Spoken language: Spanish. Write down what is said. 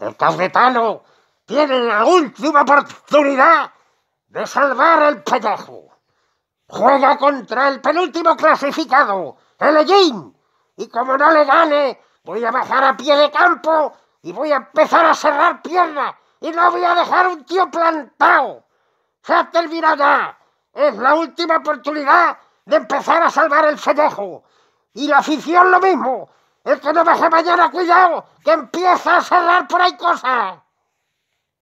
el cafetano tiene la última oportunidad de salvar el pellejo. Juega contra el penúltimo clasificado, el Egin. Y como no le gane, voy a bajar a pie de campo y voy a empezar a cerrar piernas. Y no voy a dejar un tío plantado. Se terminado ya. Es la última oportunidad de empezar a salvar el pellejo. Y la afición lo mismo. Es que no me mañana, cuidado, que empieza a cerrar por ahí cosas.